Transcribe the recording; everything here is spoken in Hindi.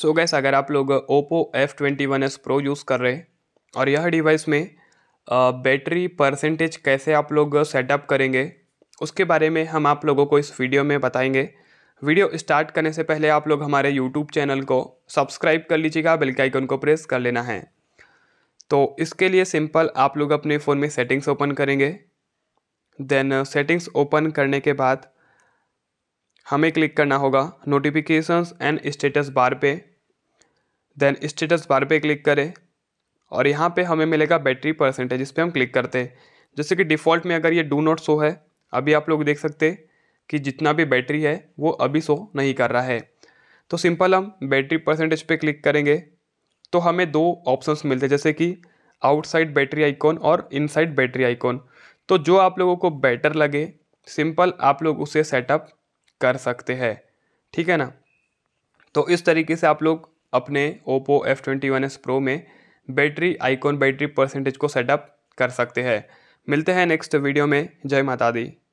सो गैस अगर आप लोग Oppo F twenty one S pro use कर रहे हैं और यह डिवाइस में बैटरी uh, परसेंटेज कैसे आप लोग सेटअप uh, करेंगे उसके बारे में हम आप लोगों को इस वीडियो में बताएंगे वीडियो स्टार्ट करने से पहले आप लोग हमारे यूट्यूब चैनल को सब्सक्राइब कर लीजिएगा बेल के आइकन को प्रेस कर लेना है तो इसके लिए सिंपल आप लोग अपने फ़ोन में सेटिंग्स ओपन करेंगे देन सेटिंग्स ओपन करने के बाद हमें क्लिक करना होगा नोटिफिकेशंस एंड स्टेटस बार पे देन स्टेटस बार पे क्लिक करें और यहाँ पे हमें मिलेगा बैटरी परसेंटेज इस पर हम क्लिक करते हैं जैसे कि डिफ़ॉल्ट में अगर ये डू नॉट शो है अभी आप लोग देख सकते कि जितना भी बैटरी है वो अभी शो नहीं कर रहा है तो सिंपल हम बैटरी परसेंटेज पे क्लिक करेंगे तो हमें दो ऑप्शंस मिलते हैं जैसे कि आउटसाइड बैटरी आइकॉन और इनसाइड बैटरी आइकॉन तो जो आप लोगों को बेटर लगे सिंपल आप लोग उसे सेटअप कर सकते हैं ठीक है ना तो इस तरीके से आप लोग अपने Oppo F twenty one S pro में बैटरी आइकॉन बैटरी परसेंटेज को सेटअप कर सकते हैं मिलते हैं नेक्स्ट वीडियो में जय माता दी